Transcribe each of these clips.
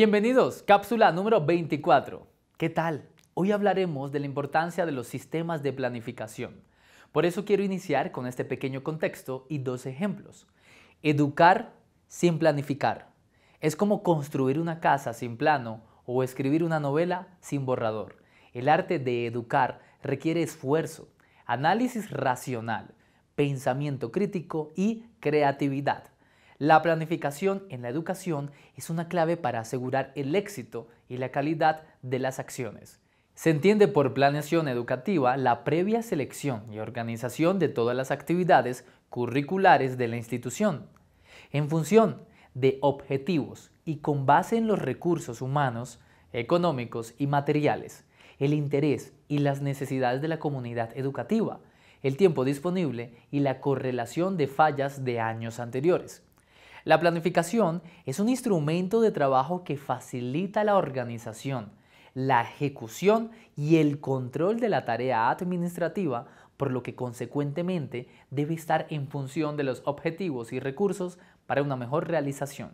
Bienvenidos, cápsula número 24. ¿Qué tal? Hoy hablaremos de la importancia de los sistemas de planificación. Por eso quiero iniciar con este pequeño contexto y dos ejemplos. Educar sin planificar. Es como construir una casa sin plano o escribir una novela sin borrador. El arte de educar requiere esfuerzo, análisis racional, pensamiento crítico y creatividad. La planificación en la educación es una clave para asegurar el éxito y la calidad de las acciones. Se entiende por planeación educativa la previa selección y organización de todas las actividades curriculares de la institución, en función de objetivos y con base en los recursos humanos, económicos y materiales, el interés y las necesidades de la comunidad educativa, el tiempo disponible y la correlación de fallas de años anteriores. La planificación es un instrumento de trabajo que facilita la organización, la ejecución y el control de la tarea administrativa, por lo que consecuentemente debe estar en función de los objetivos y recursos para una mejor realización.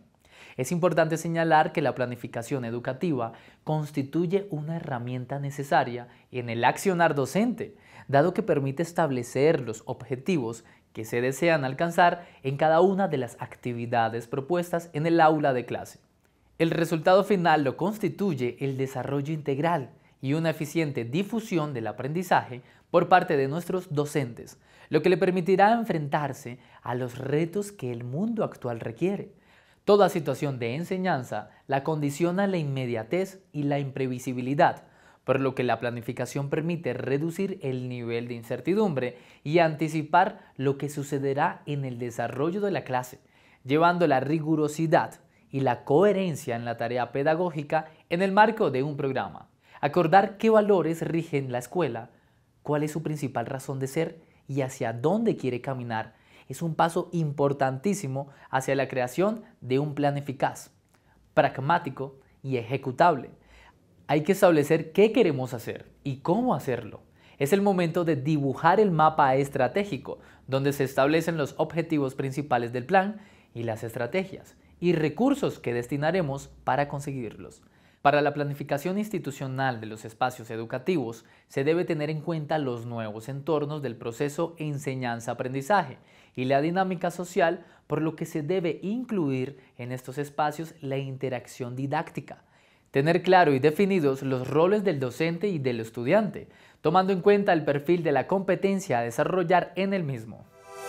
Es importante señalar que la planificación educativa constituye una herramienta necesaria en el accionar docente, dado que permite establecer los objetivos que se desean alcanzar en cada una de las actividades propuestas en el aula de clase. El resultado final lo constituye el desarrollo integral y una eficiente difusión del aprendizaje por parte de nuestros docentes, lo que le permitirá enfrentarse a los retos que el mundo actual requiere. Toda situación de enseñanza la condiciona la inmediatez y la imprevisibilidad, por lo que la planificación permite reducir el nivel de incertidumbre y anticipar lo que sucederá en el desarrollo de la clase, llevando la rigurosidad y la coherencia en la tarea pedagógica en el marco de un programa. Acordar qué valores rigen la escuela, cuál es su principal razón de ser y hacia dónde quiere caminar es un paso importantísimo hacia la creación de un plan eficaz, pragmático y ejecutable hay que establecer qué queremos hacer y cómo hacerlo. Es el momento de dibujar el mapa estratégico, donde se establecen los objetivos principales del plan y las estrategias, y recursos que destinaremos para conseguirlos. Para la planificación institucional de los espacios educativos, se debe tener en cuenta los nuevos entornos del proceso enseñanza-aprendizaje y la dinámica social, por lo que se debe incluir en estos espacios la interacción didáctica, tener claro y definidos los roles del docente y del estudiante, tomando en cuenta el perfil de la competencia a desarrollar en el mismo.